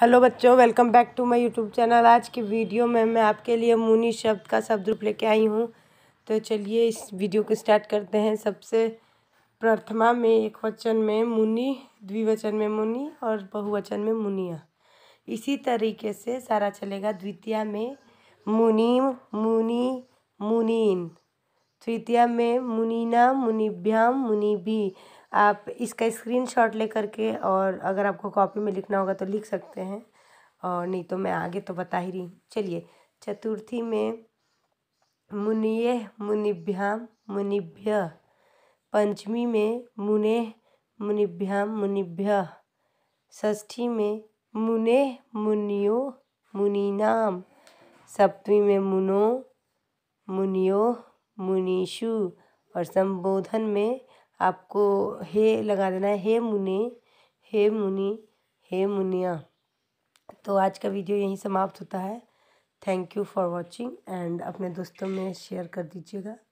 hello बच्चों welcome back to my YouTube channel आज की वीडियो में मैं आपके लिए मुनी शब्द का शब्द रूप लेके आई हूँ तो चलिए इस वीडियो को स्टार्ट करते हैं सबसे प्रथमा में एक वचन में मुनि द्विवचन में मुनि और बहुवचन में मुनिया इसी तरीके से सारा चलेगा द्वितीय में मुनिम मुनि मुनीन तृतीया में मुनिना मुनिभ्याम मुनिभि आप इसका स्क्रीनशॉट लेकर के और अगर आपको कॉपी में लिखना होगा तो लिख सकते हैं और नहीं तो मैं आगे तो बता ही रही हूँ चलिए चतुर्थी में मुनिय मुनिभ्याम मुनिभ्य पंचमी में मुने मुनिभ्याम मुनिभ्य ष्ठी में मुने मुनियो मुनीनाम सप्तमी में मुनो मुनियो मुनीषु और संबोधन में आपको हे लगा देना है हे मुनि हे मुनि हे मुनिया तो आज का वीडियो यहीं समाप्त होता है thank you for watching and अपने दोस्तों में शेयर कर दीजिएगा